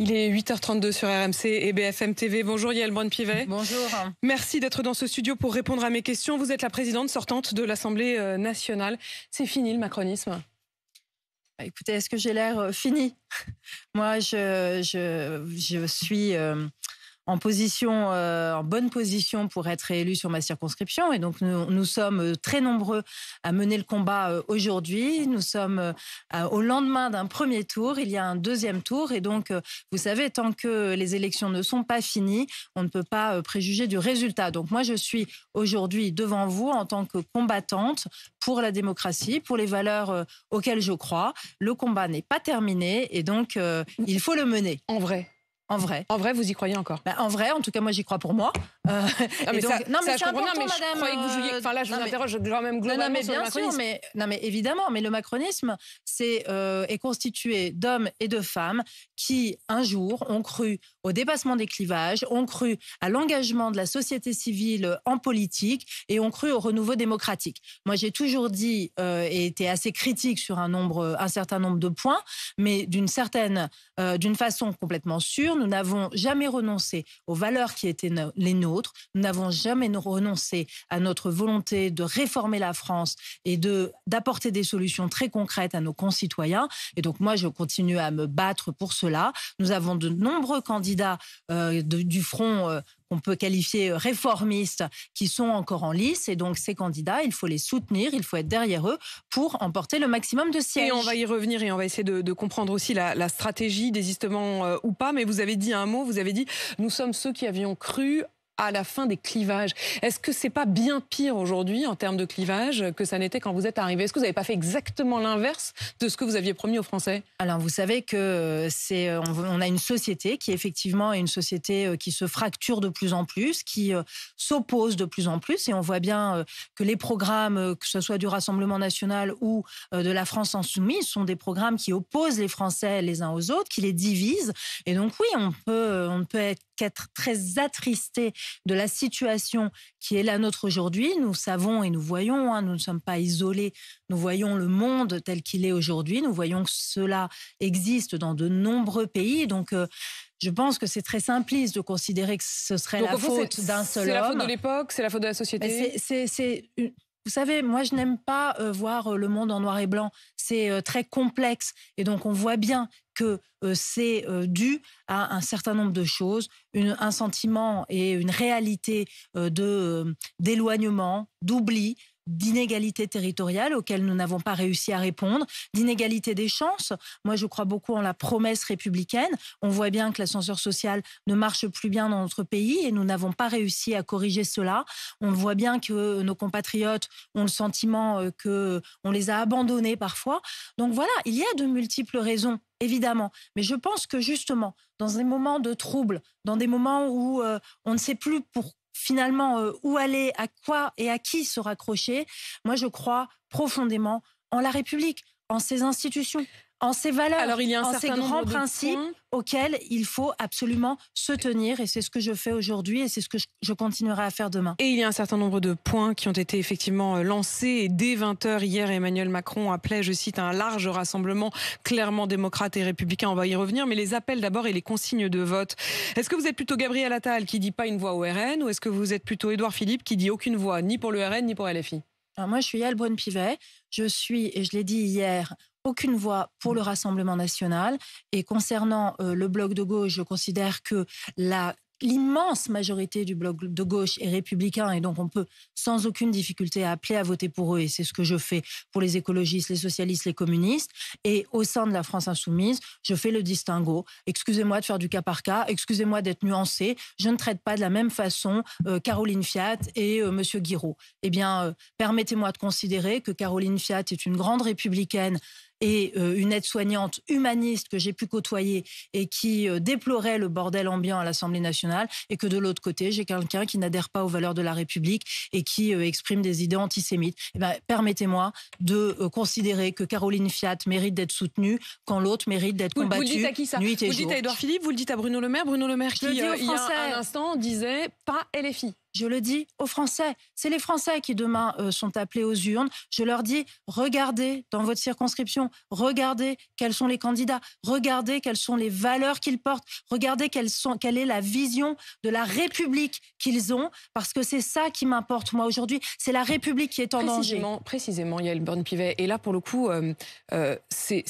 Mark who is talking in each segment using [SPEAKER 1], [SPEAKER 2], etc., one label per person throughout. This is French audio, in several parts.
[SPEAKER 1] Il est 8h32 sur RMC et BFM TV. Bonjour Yael Brune-Pivet. Bonjour. Merci d'être dans ce studio pour répondre à mes questions. Vous êtes la présidente sortante de l'Assemblée euh, nationale. C'est fini le macronisme bah, Écoutez, est-ce que j'ai l'air euh, fini
[SPEAKER 2] Moi, je, je, je suis... Euh, en position, euh, en bonne position pour être élu sur ma circonscription. Et donc, nous, sommes euh, très nombreux à mener le combat euh, aujourd'hui. Nous sommes au lendemain d'un premier tour. Il y a un deuxième tour. Et donc, vous savez, tant que les élections ne sont pas finies, on ne peut pas préjuger du résultat. Donc, moi, je suis aujourd'hui devant vous en tant que combattante pour la démocratie, pour les valeurs auxquelles je crois. Le combat n'est pas terminé et donc, il faut le mener. En vrai en vrai. En vrai, vous y croyez encore bah, En vrai, en tout cas, moi, j'y crois pour moi. Euh, non, mais, c'est madame. que vous jouiez. là, je vous interroge quand même globalement non, mais bien Sûr, mais, non, mais évidemment, mais le macronisme euh, est constitué d'hommes et de femmes qui, un jour, ont cru au dépassement des clivages, ont cru à l'engagement de la société civile en politique et ont cru au renouveau démocratique. Moi, j'ai toujours dit euh, et été assez critique sur un, nombre, un certain nombre de points, mais d'une certaine, d'une façon complètement sûre, nous n'avons jamais renoncé aux valeurs qui étaient les nôtres, nous n'avons jamais renoncé à notre volonté de réformer la France et de d'apporter des solutions très concrètes à nos concitoyens. Et donc moi, je continue à me battre pour cela. Nous avons de nombreux candidats euh, du front euh, on peut qualifier euh, réformistes qui sont encore en lice. Et donc, ces candidats, il faut les soutenir, il faut être derrière eux pour
[SPEAKER 1] emporter le maximum de sièges. Et on va y revenir et on va essayer de, comprendre aussi la, stratégie, désistement euh, ou pas. Mais vous avez dit un mot, vous avez dit, nous sommes ceux qui avions cru à la fin des clivages. Est-ce que c'est pas bien pire aujourd'hui en termes de clivage que ça n'était quand vous êtes arrivé Est-ce que vous n'avez pas fait exactement l'inverse de ce que vous aviez promis aux Français Alors vous savez que euh, c'est euh, on a
[SPEAKER 2] une société qui effectivement est une société euh, qui se fracture de plus en plus, qui s'oppose de plus en plus, et on voit bien que les programmes, que ce soit du Rassemblement national ou de la France insoumise, sont des programmes qui opposent les Français les uns aux autres, qui les divisent, et donc oui, on peut on peut être être très attristé de la situation qui est la nôtre aujourd'hui. Nous savons et nous voyons, hein, nous ne sommes pas isolés, nous voyons le monde tel qu'il est aujourd'hui, nous voyons que cela existe dans de nombreux pays. Donc, euh, je pense que c'est très simpliste de considérer que ce serait la faute d'un seul homme. C'est la faute de l'époque, c'est la faute de la société. C'est vous savez, moi, je n'aime pas euh, voir euh, le monde en noir et blanc. C'est euh, très complexe. Et donc, on voit bien que c'est dû à un certain nombre de choses, un sentiment et une réalité de d'éloignement, d'oubli, d'inégalités territoriales auxquelles nous n'avons pas réussi à répondre, d'inégalités des chances. Moi, je crois beaucoup en la promesse républicaine. On voit bien que l'ascenseur social ne marche plus bien dans notre pays et nous n'avons pas réussi à corriger cela. On voit bien que nos compatriotes ont le sentiment euh, que on les a abandonnés parfois. Donc voilà, il y a de multiples raisons évidemment. Mais je pense que justement, dans des moments de trouble, dans des moments où euh, on ne sait plus pourquoi, finalement euh, où aller, à quoi et à qui se raccrocher. Moi, je crois profondément en la République, en ses institutions en ces valeurs, Alors, il y un en certain ses grands principes auxquels il faut absolument se tenir. Et c'est ce que je fais aujourd'hui et c'est ce que je continuerai à faire demain.
[SPEAKER 1] Et il y a un certain nombre de points qui ont été effectivement euh, lancés. Et dès 20h hier, Emmanuel Macron appelait, je cite, un large rassemblement clairement démocrate et républicain. On va y revenir. Mais les appels d'abord et les consignes de vote. Est-ce que vous êtes plutôt Gabriel Attal qui dit pas une voix au RN ou est-ce que vous êtes plutôt Édouard Philippe qui dit aucune voix, ni pour le RN, ni pour LFI
[SPEAKER 2] moi, je suis Yael pivet Je suis, et je l'ai dit hier, aucune voix pour le Rassemblement national. Et concernant euh, le bloc de gauche, je considère que la l'immense majorité du bloc de gauche est républicain et donc on peut sans aucune difficulté appeler à voter pour eux et c'est ce que je fais pour les écologistes, les socialistes, les communistes et au sein de la France insoumise, je fais le distinguo. Excusez-moi de faire du cas par cas, excusez-moi d'être nuancé, je ne traite pas de la même façon euh, Caroline Fiat et M. Euh, monsieur Guiraud. Eh bien, permettez-moi de considérer que Caroline Fiat est une grande républicaine et euh, une aide-soignante humaniste que j'ai pu côtoyer et qui euh, déplorait le bordel ambiant à l'Assemblée nationale, et que de l'autre côté, j'ai quelqu'un qui n'adhère pas aux valeurs de la République et qui euh, exprime des idées antisémites. Eh ben, permettez-moi de considérer que Caroline Fiat mérite d'être soutenue quand l'autre mérite d'être combattue. Vous le dites à qui ça Vous le dites à Édouard Philippe, vous
[SPEAKER 1] le dites à Bruno Le Maire. Bruno Le Maire qui, il y a un instant, disait pas LFI. Je le dis
[SPEAKER 2] aux Français. C'est les Français qui demain euh, sont appelés aux urnes. Je leur dis, regardez dans votre circonscription, regardez quels sont les candidats, regardez quelles sont les valeurs qu'ils portent, regardez quelle est la vision de la République qu'ils ont, parce que c'est ça qui m'importe moi aujourd'hui. C'est la République qui est en précisément, danger.
[SPEAKER 1] Précisément, Yael bon pivet Et là, pour le coup, euh, euh, c'est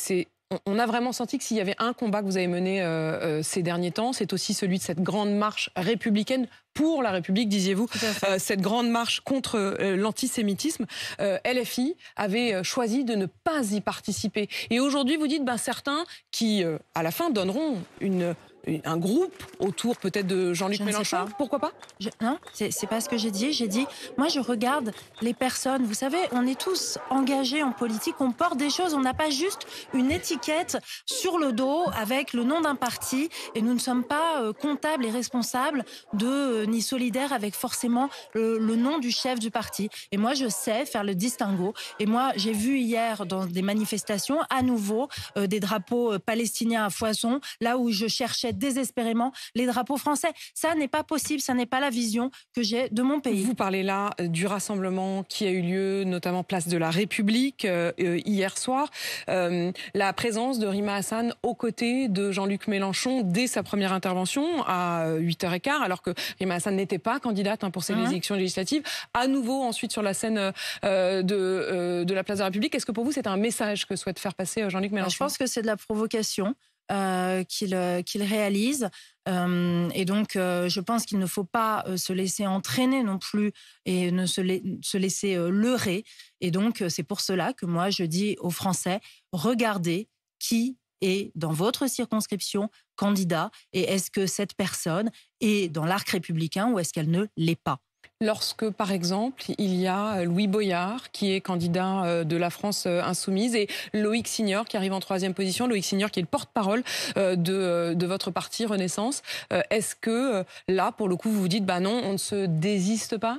[SPEAKER 1] on, a vraiment senti que s'il y avait un combat que vous avez mené euh, euh, ces derniers temps, c'est aussi celui de cette grande marche républicaine pour la République, disiez-vous, euh, cette grande marche contre l'antisémitisme. LFI avait choisi de ne pas y participer. Et aujourd'hui, vous dites, ben, certains qui, à la fin, donneront une un groupe autour peut-être de Jean-Luc Mélenchon Pourquoi pas Non, hein c'est pas ce que j'ai
[SPEAKER 2] dit. J'ai dit, moi je regarde les personnes. Vous savez, on est tous engagés en politique, on porte des choses, on n'a pas juste une étiquette sur le dos avec le nom d'un parti et nous ne sommes pas euh, comptables et responsables de euh, ni solidaires avec forcément le, nom du chef du parti. Et moi je sais faire le distinguo. Et moi j'ai vu hier dans des manifestations à nouveau euh, des drapeaux palestiniens à foison, là où je cherchais désespérément les drapeaux français. Ça n'est pas possible, ça n'est pas la vision que j'ai de mon pays.
[SPEAKER 1] Vous parlez là euh, du rassemblement qui a eu lieu notamment place de la République euh, euh, hier soir. la présence de Rima Hassan aux côtés de Jean-Luc Mélenchon dès sa première intervention à 8h15, alors que Rima Hassan n'était pas candidate hein, pour ces ah élections législatives. À nouveau ensuite sur la scène de, de la place de la République. Est-ce que pour vous c'est un message que souhaite faire passer Jean-Luc bah, Mélenchon Je pense que c'est de la provocation. Euh, euh, qu'il
[SPEAKER 2] réalise. Euh, et donc, je pense qu'il ne faut pas se laisser entraîner non plus et ne se laisser leurrer. Et donc, c'est pour cela que moi, je dis aux Français, regardez qui est dans votre circonscription candidat
[SPEAKER 1] et est-ce que cette personne est dans l'arc républicain ou est-ce qu'elle ne l'est pas. Lorsque, par exemple, il y a Louis Boyard, qui est candidat euh, de la France euh, insoumise, et Loïc Signor, qui arrive en troisième position, Loïc Signor, qui est le porte-parole euh, de, votre parti Renaissance, est-ce que là, pour le coup, vous vous dites, bah non, on ne se désiste pas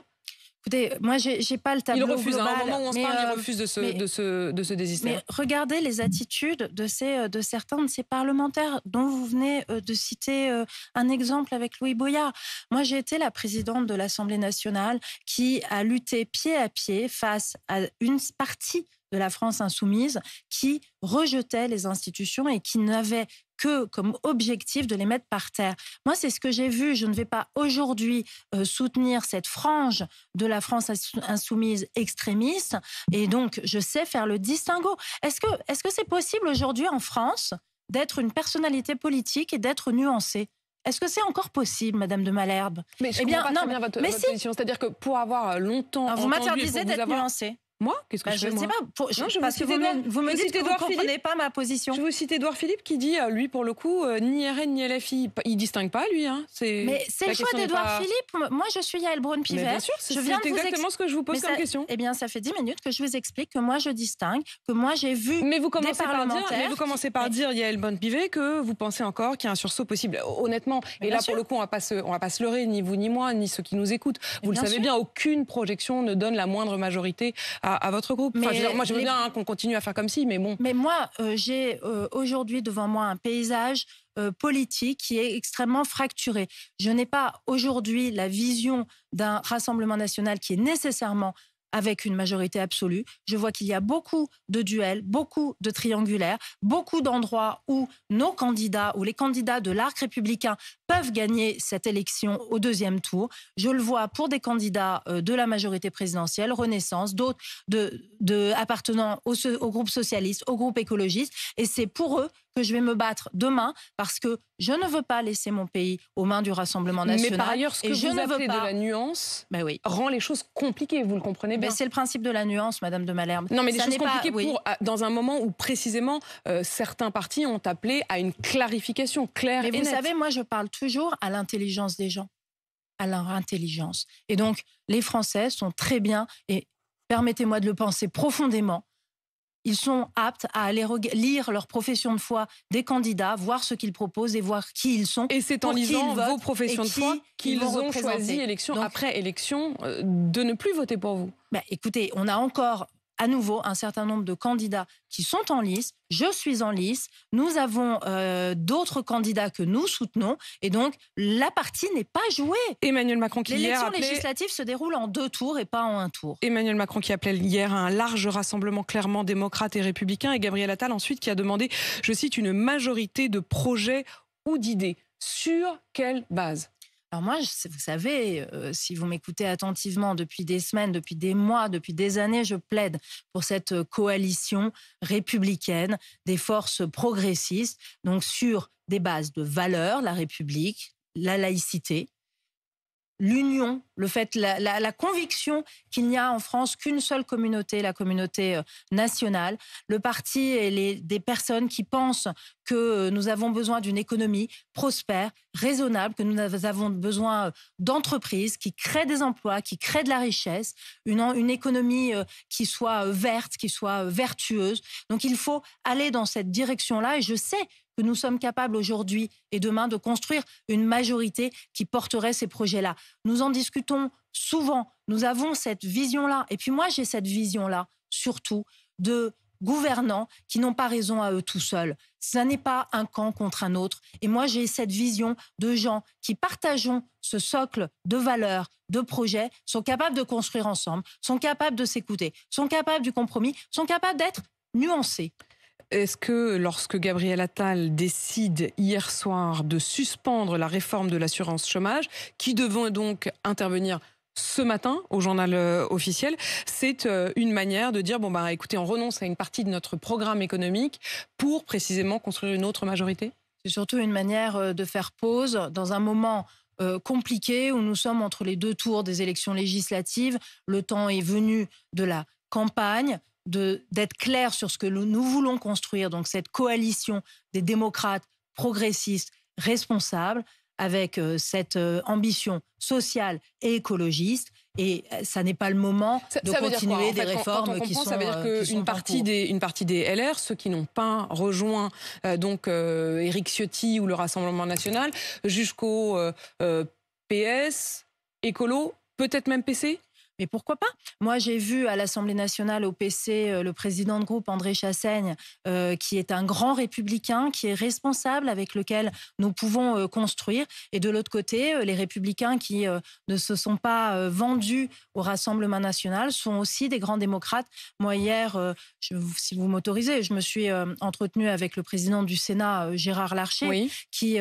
[SPEAKER 1] Écoutez, moi, j'ai pas le tableau. Il refuse. Hein, global, moment on se parle, il euh, refuse de se, Mais
[SPEAKER 2] regardez les attitudes de, euh, de certains de ces parlementaires dont vous venez euh, de citer un exemple avec Louis Boyard. Moi, j'ai été la présidente de l'Assemblée nationale qui a lutté pied à pied face à une partie de la France insoumise qui rejetait les institutions et qui n'avait que comme objectif de les mettre par terre. Moi, c'est ce que j'ai vu. Je ne vais pas aujourd'hui euh, soutenir cette frange de la France insoumise extrémiste. Et donc, je sais faire le distinguo. Est-ce que est-ce que c'est possible aujourd'hui en France d'être une personnalité politique et d'être nuancée est-ce que c'est encore possible, Madame de Malherbe Mais je eh bien, comprends pas non, très bien votre, position.
[SPEAKER 1] C'est-à-dire que pour avoir euh, longtemps, Alors, ah, vous m'interdisez d'être nuancée. Moi Qu'est-ce que bah, je, je fais, sais pas. je, vous me, dites que vous ne comprenez pas ma position. Je vous cite Edouard Philippe qui dit, euh, lui, pour le coup, euh, ni RN ni LFI, il ne distingue pas, lui. Hein. Mais c'est le choix d'Edouard
[SPEAKER 2] Philippe. Moi, je suis Yael Braun-Pivet. Bien sûr, c'est exactement ce que je vous pose comme question. Eh bien, ça fait 10 minutes que je vous explique que moi, je distingue, que moi,
[SPEAKER 1] j'ai vu mais vous commencez par dire, mais vous commencez par dire, Yael Braun-Pivet, que vous pensez encore qu'il y a un sursaut possible. Honnêtement, et là, pour le coup, on ne va pas se leurrer, ni vous, ni moi, ni ceux qui nous écoutent. Vous le savez bien, aucune projection ne donne la moindre majorité à, votre groupe. moi, je veux bien hein, qu'on continue à faire
[SPEAKER 2] comme si, mais bon. Mais moi, euh, j'ai euh, aujourd'hui devant moi un paysage euh, politique qui est extrêmement fracturé. Je n'ai pas aujourd'hui la vision d'un Rassemblement national qui est nécessairement avec une majorité absolue. Je vois qu'il y a beaucoup de duels, beaucoup de triangulaires, beaucoup d'endroits où nos candidats ou les candidats de l'arc républicain peuvent gagner cette élection au deuxième tour. Je le vois pour des candidats euh, de la majorité présidentielle, Renaissance, d'autres de, de, appartenant au, groupe socialiste, au groupe écologiste. Et c'est pour eux que je vais me battre demain parce que je ne veux pas laisser mon pays aux mains du Rassemblement national. Mais par ailleurs, ce que je ne veux pas... de la
[SPEAKER 1] nuance ben oui. rend les choses compliquées, vous
[SPEAKER 2] le comprenez ben, bien. c'est le principe de la nuance, Madame de Malherbe. Non, mais les choses compliquées
[SPEAKER 1] dans un moment où précisément euh, certains partis ont appelé à une clarification claire mais et vous savez,
[SPEAKER 2] moi je parle toujours à l'intelligence des gens, à leur intelligence. Et donc, les Français sont très bien, et permettez-moi de le penser profondément, ils sont aptes à aller lire leur profession de foi des candidats, voir ce qu'ils proposent et voir qui ils sont. Et c'est en lisant vos professions de foi qu'ils ont choisi
[SPEAKER 1] élection après élection euh,
[SPEAKER 2] de ne plus voter pour vous. Bah, écoutez, on a encore à nouveau un certain nombre de candidats qui sont en lice. Je suis en lice. Nous avons euh, d'autres candidats que nous soutenons. Et donc, la partie n'est pas jouée. Emmanuel Macron qui L'élection législative
[SPEAKER 1] se déroule en deux tours et pas en un tour. Emmanuel Macron qui appelait hier un large rassemblement clairement démocrate et républicain. Et Gabriel Attal ensuite qui a demandé, je cite, une majorité de projets ou d'idées. Sur quelle base alors moi, vous savez, euh, si vous m'écoutez attentivement
[SPEAKER 2] depuis des semaines, depuis des mois, depuis des années, je plaide pour cette euh, coalition républicaine des forces progressistes, donc sur des bases de valeurs, la République, la laïcité, l'union, le fait, la, conviction qu'il n'y a en France qu'une seule communauté, la communauté euh, nationale. Le parti et les, des personnes qui pensent que euh, nous avons besoin d'une économie prospère, raisonnable, que nous avons besoin euh, d'entreprises qui créent des emplois, qui créent de la richesse, une, une économie qui soit verte, qui soit vertueuse. Donc il faut aller dans cette direction-là et je sais que nous sommes capables aujourd'hui et demain de construire une majorité qui porterait ces projets-là. Nous en discutons souvent, nous avons cette vision-là. Et puis moi, j'ai cette vision-là, surtout, de gouvernants qui n'ont pas raison à eux tout seuls. Ce n'est pas un camp contre un autre. Et moi, j'ai cette vision de gens qui partageons ce socle de valeurs, de projets, sont capables de construire ensemble, sont capables de s'écouter, sont capables du compromis, sont capables d'être
[SPEAKER 1] nuancés. Est-ce que lorsque Gabriel Attal décide hier soir de suspendre la réforme de l'assurance chômage, qui devait donc intervenir ce matin au journal euh, officiel, c'est euh, une manière de dire bon bah écoutez, on renonce à une partie de notre programme économique pour précisément construire une autre majorité C'est surtout une manière euh, de
[SPEAKER 2] faire pause dans un moment compliqué où nous sommes entre les deux tours des élections législatives. Le temps est venu de la campagne, d'être clair sur ce que nous voulons construire, donc cette coalition des démocrates progressistes responsables avec euh, cette euh, ambition sociale et écologiste. Et euh, ça n'est pas le moment de continuer des réformes qui, sont, ça veut dire que une
[SPEAKER 1] partie des une partie des LR, ceux qui n'ont pas rejoint donc Éric Ciotti ou le Rassemblement national, jusqu'au PS, écolo, peut-être même PC. Mais pourquoi pas
[SPEAKER 2] Moi, j'ai vu à l'Assemblée nationale, au PC, euh, le président de groupe, André Chassaigne, euh, qui est un grand républicain, qui est responsable, avec lequel nous pouvons euh, construire. Et de l'autre côté, les républicains qui ne se sont pas vendus au Rassemblement national sont aussi des grands démocrates. Moi, hier, si vous m'autorisez, je me suis entretenue avec le président du Sénat, Gérard Larcher, qui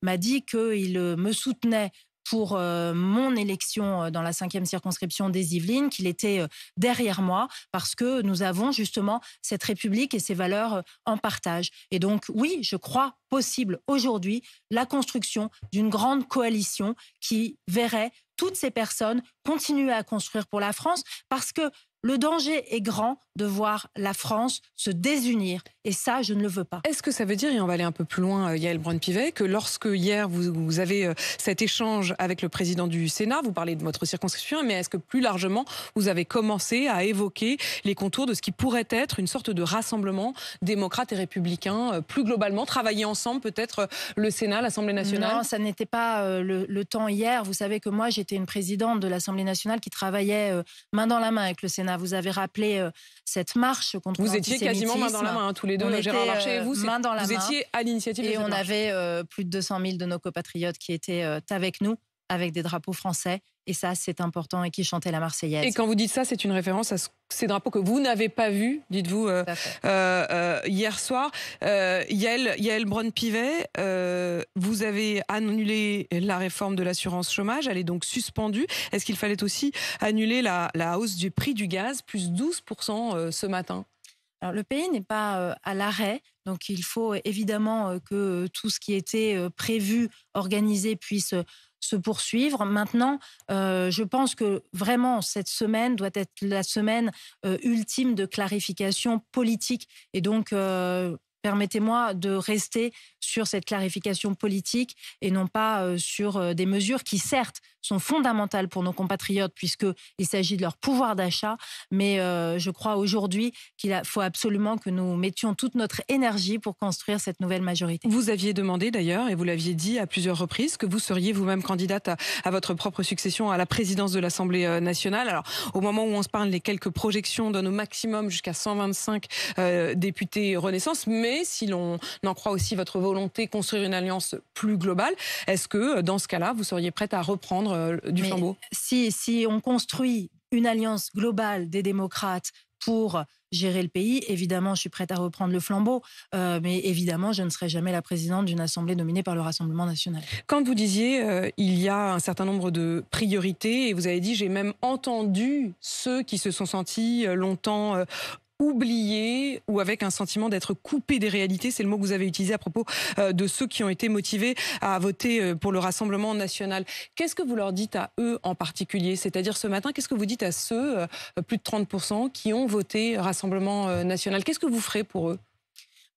[SPEAKER 2] m'a dit qu'il me soutenait pour euh, mon élection euh, dans la cinquième circonscription des Yvelines, qu'il était euh, derrière moi parce que nous avons justement cette République et ses valeurs en partage. Et donc, oui, je crois possible aujourd'hui la construction d'une grande coalition qui verrait toutes ces personnes continuer à construire pour la France parce que le danger est grand de voir la France se
[SPEAKER 1] désunir. Et ça, je ne le veux pas. Est-ce que ça veut dire, et on va aller un peu plus loin, euh, Yael brown pivet que lorsque hier vous, avez euh, cet échange avec le président du Sénat, vous parlez de votre circonscription, mais est-ce que plus largement, vous avez commencé à évoquer les contours de ce qui pourrait être une sorte de rassemblement démocrate et républicain, euh, plus globalement, travailler ensemble, peut-être le Sénat, l'Assemblée nationale Non, ça
[SPEAKER 2] n'était pas le temps hier. Vous savez que moi, j'étais une présidente de l'Assemblée nationale qui travaillait main dans la main avec le Sénat vous avez rappelé euh, cette marche contre Vous étiez quasiment main dans la main, hein, tous les deux, on et euh, vous. Main dans la vous étiez à l'initiative. Et on avait euh, plus de 200 000 de nos compatriotes qui étaient avec nous, avec des drapeaux français. Et ça, c'est important, et qui chantait
[SPEAKER 1] la Marseillaise. Et quand vous dites ça, c'est une référence à ces drapeaux que vous n'avez pas vus, dites-vous, euh, euh, euh, hier soir. Yael, Yael pivet vous avez annulé la réforme de l'assurance chômage, elle est donc suspendue. Est-ce qu'il fallait aussi annuler la, hausse du prix du gaz, plus 12% ce matin alors, le pays n'est
[SPEAKER 2] pas à l'arrêt, donc il faut évidemment que tout ce qui était prévu, organisé, puisse se poursuivre. Maintenant, euh, je pense que vraiment cette semaine doit être la semaine euh, ultime de clarification politique. Et donc, euh, permettez-moi de rester sur cette clarification politique et non pas euh, sur euh, des mesures qui, certes, sont fondamentales pour nos compatriotes puisqu'il s'agit de leur pouvoir d'achat, mais euh, je crois aujourd'hui qu'il faut absolument que nous mettions toute notre énergie pour construire cette nouvelle majorité.
[SPEAKER 1] Vous aviez demandé d'ailleurs, et vous l'aviez dit à plusieurs reprises, que vous seriez vous-même candidate à, votre propre succession à la présidence de l'Assemblée nationale. Alors, au moment où on se parle, les quelques projections donnent au maximum jusqu'à 125 députés Renaissance, mais si l'on en croit aussi votre volonté, construire une alliance plus globale, est-ce que euh, dans ce cas-là, vous seriez prête à reprendre euh, du flambeau si, on construit
[SPEAKER 2] une alliance globale des démocrates pour gérer le pays. Évidemment, je suis prête à reprendre le flambeau, euh, mais évidemment, je ne serai jamais la présidente d'une assemblée dominée par le Rassemblement national.
[SPEAKER 1] Quand vous disiez il y a un certain nombre de priorités, et vous avez dit j'ai même entendu ceux qui se sont sentis longtemps oubliés ou avec un sentiment d'être coupés des réalités. C'est le mot que vous avez utilisé à propos euh, de ceux qui ont été motivés à voter euh, pour le Rassemblement national. Qu'est-ce que vous leur dites à eux en particulier C'est-à-dire ce matin, qu'est-ce que vous dites à ceux, euh, plus de 30%, qui ont voté Rassemblement national Qu'est-ce que vous ferez
[SPEAKER 2] pour eux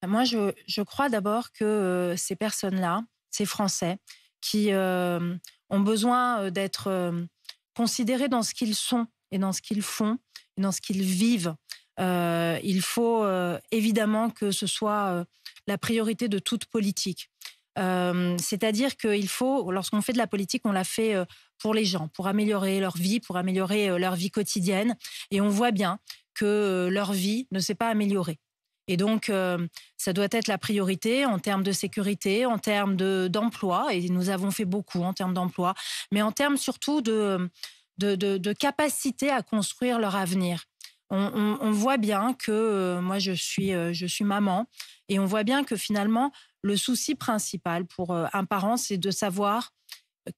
[SPEAKER 2] ben, Moi, je, crois d'abord que ces personnes-là, ces Français, qui ont besoin d'être considérés dans ce qu'ils sont et dans ce qu'ils font et dans ce qu'ils vivent. Euh, il faut euh, évidemment que ce soit euh, la priorité de toute politique. C'est-à-dire qu'il faut, lorsqu'on fait de la politique, on la fait pour les gens, pour améliorer leur vie, pour améliorer leur vie quotidienne. Et on voit bien que leur vie ne s'est pas améliorée. Et donc, ça doit être la priorité en termes de sécurité, en termes d'emploi, et nous avons fait beaucoup en termes d'emploi, mais en termes surtout de, capacité à construire leur avenir on, voit bien que euh, moi euh, je suis, maman et on voit bien que finalement le souci principal pour euh, un parent c'est de savoir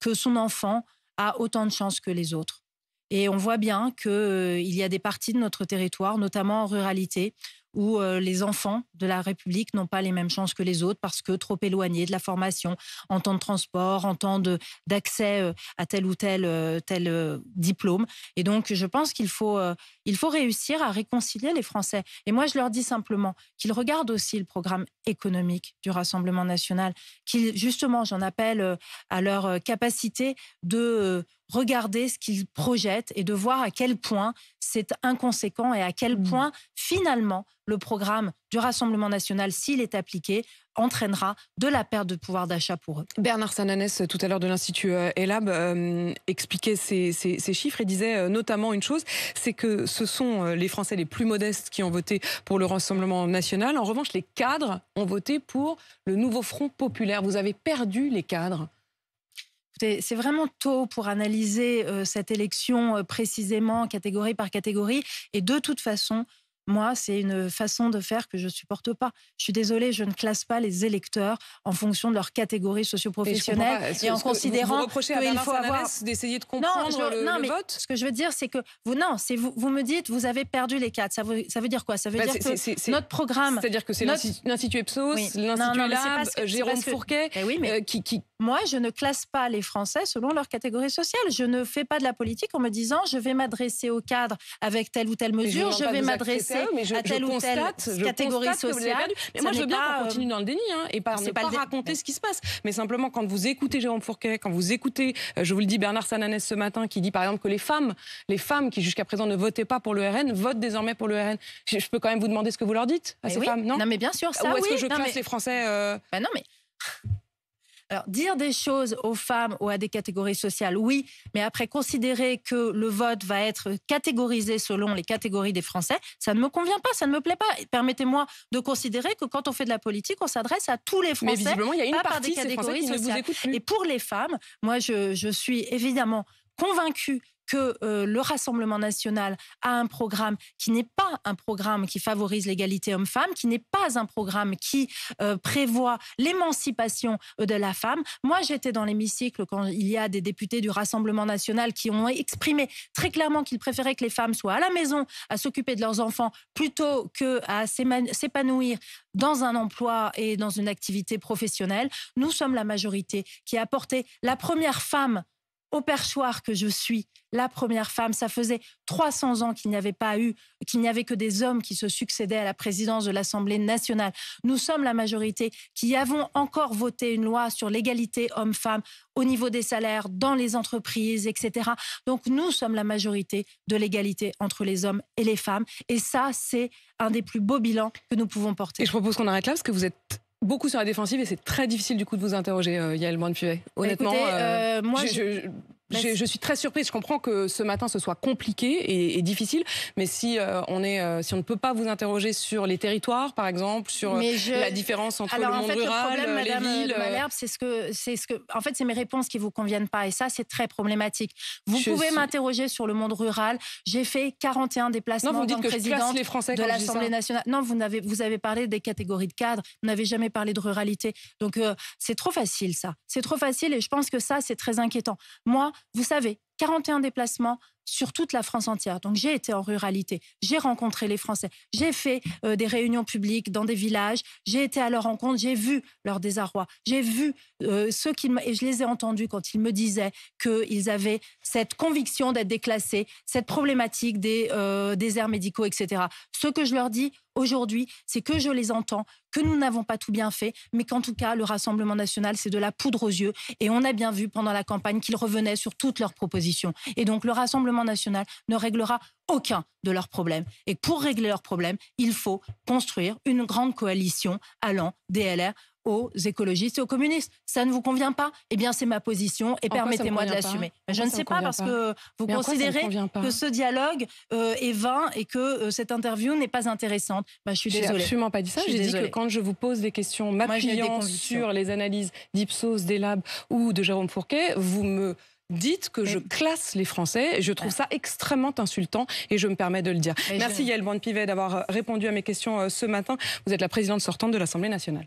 [SPEAKER 2] que son enfant a autant de chances que les autres. Et on voit bien qu'il y a des parties de notre territoire, notamment en ruralité, où euh, les enfants de la République n'ont pas les mêmes chances que les autres parce que trop éloignés de la formation en temps de transport, en temps d'accès euh, à tel ou tel, euh, tel diplôme. Et donc, je pense qu'il faut, il faut réussir à réconcilier les Français. Et moi, je leur dis simplement qu'ils regardent aussi le programme économique du Rassemblement national, qu'ils, justement, j'en appelle à leur capacité de regarder ce qu'ils projettent et de voir à quel point c'est inconséquent et à quel mmh. point finalement le programme du Rassemblement national, s'il est appliqué, entraînera de la perte de pouvoir d'achat pour eux.
[SPEAKER 1] Bernard Sananès, tout à l'heure de l'Institut euh, ELAB, euh, expliquait ces, chiffres et disait euh, notamment une chose, c'est que ce sont les Français les plus modestes qui ont voté pour le Rassemblement national. En revanche, les cadres ont voté pour le nouveau Front populaire. Vous avez perdu les cadres
[SPEAKER 2] c'est vraiment tôt pour analyser euh, cette élection euh, précisément, catégorie par catégorie. Et de toute façon, moi, c'est une façon de faire que je supporte pas. Je suis désolée, je ne classe pas les électeurs en fonction de leur catégorie socioprofessionnelle et, et en considérant qu'il faut avoir d'essayer
[SPEAKER 1] de comprendre le vote non, mais
[SPEAKER 2] Ce que je veux dire, c'est que vous, non, c'est vous, vous me dites, vous avez perdu les cadres. Ça veut, ça veut dire quoi Ça veut bah, dire que notre programme, c'est-à-dire que c'est l'institut
[SPEAKER 1] EPSOS, l'institut Lab, Jérôme Fourquet, eh euh, qui, qui, moi,
[SPEAKER 2] je ne classe pas les Français selon leur catégorie sociale. Je ne fais pas de la politique en me disant je vais m'adresser au cadre avec telle ou telle mesure, je vais m'adresser mais je, à telle ou catégorie sociale. Mais moi, je veux bien qu'on euh, continue dans le
[SPEAKER 1] déni hein, et pas, pas raconter ce qui se passe. Mais simplement, quand vous écoutez Jérôme Fourquet, quand vous écoutez, euh, je vous le dis, Bernard Sananès ce matin, qui dit par exemple que les femmes, les femmes qui jusqu'à présent ne votaient pas pour le RN, votent désormais pour le RN. Je, peux quand même vous demander ce que vous leur dites à ces femmes, non mais bien sûr, ça. Ou est-ce que je classe les Français euh bah non, mais. Alors, dire des
[SPEAKER 2] choses aux femmes ou à des catégories sociales, oui, mais après considérer que le vote va être catégorisé selon les catégories des Français, ça ne me convient pas, ça ne me plaît pas. Permettez-moi de considérer que quand on fait de la politique, on s'adresse à tous les Français, mais visiblement, il y a une partie des catégories qui Ne vous Et pour les femmes, moi, je suis évidemment convaincue que euh, le Rassemblement national a un programme qui n'est pas un programme qui favorise l'égalité homme-femme, qui n'est pas un programme qui euh, prévoit l'émancipation euh, de la femme. Moi, j'étais dans l'hémicycle quand il y a des députés du Rassemblement national qui ont exprimé très clairement qu'ils préféraient que les femmes soient à la maison, à s'occuper de leurs enfants, plutôt qu'à s'épanouir dans un emploi et dans une activité professionnelle. Nous sommes la majorité qui a porté la première femme au perchoir que je suis, la première femme. Ça faisait 300 ans qu'il n'y avait pas eu, qu'il n'y avait que des hommes qui se succédaient à la présidence de l'Assemblée nationale. Nous sommes la majorité qui avons encore voté une loi sur l'égalité hommes-femmes au niveau des salaires, dans les entreprises, etc. Donc nous sommes la majorité de l'égalité entre les hommes et les femmes. Et ça, c'est un des plus beaux bilans que nous pouvons
[SPEAKER 1] porter. Et je propose qu'on arrête là parce que vous êtes beaucoup sur la défensive et c'est très difficile du coup de vous interroger, euh, Yael moine puvet Honnêtement, euh, euh, moi, je, je suis très surprise. Je comprends que ce matin ce soit compliqué et, difficile, mais si euh, on est, euh, si on ne peut pas vous interroger sur les territoires, par exemple, sur euh, la différence entre le monde en fait, rural, le problème, Madame villes,
[SPEAKER 2] c'est ce que, c'est ce que, en fait, c'est mes réponses qui vous conviennent pas, et ça, c'est très problématique. Vous pouvez m'interroger sur le monde rural. J'ai fait 41 déplacements non, vous de l'Assemblée nationale. Non, vous n'avez, vous avez parlé des catégories de cadres. Vous n'avez jamais parlé de ruralité. Donc c'est trop facile ça. C'est trop facile, et je pense que ça, c'est très inquiétant. Moi vous savez, 41 déplacements sur toute la France entière. Donc j'ai été en ruralité, j'ai rencontré les Français, j'ai fait euh, des réunions publiques dans des villages, j'ai été à leur rencontre, j'ai vu leur désarroi, j'ai vu euh, ceux qui et je les ai entendus quand ils me disaient qu'ils avaient cette conviction d'être déclassés, cette problématique des aires euh, déserts médicaux, etc. Ce que je leur dis aujourd'hui, c'est que je les entends, que nous n'avons pas tout bien fait, mais qu'en tout cas, le Rassemblement national, c'est de la poudre aux yeux. Et on a bien vu pendant la campagne qu'ils revenaient sur toutes leurs propositions. Et donc, le Rassemblement national ne réglera aucun de leurs problèmes. Et pour régler leurs problèmes, il faut construire une grande coalition allant DLR, aux écologistes et aux communistes. Ça ne vous convient pas Eh bien, c'est ma position et permettez-moi de l'assumer. Je ne sais pas parce que vous considérez que ce dialogue euh, est vain et que euh, cette interview n'est pas intéressante. Bah, je suis désolée. absolument pas dit ça. J'ai dit que quand
[SPEAKER 1] je vous pose des questions m'appuyant sur les analyses d'Ipsos, d'Elab ou de Jérôme Fourquet, vous me dites que je classe les Français. Je trouve ah. ça extrêmement insultant et je me permets de le dire. Merci Yael de pivet d'avoir répondu à mes questions euh, ce matin. Vous êtes la présidente sortante de l'Assemblée nationale.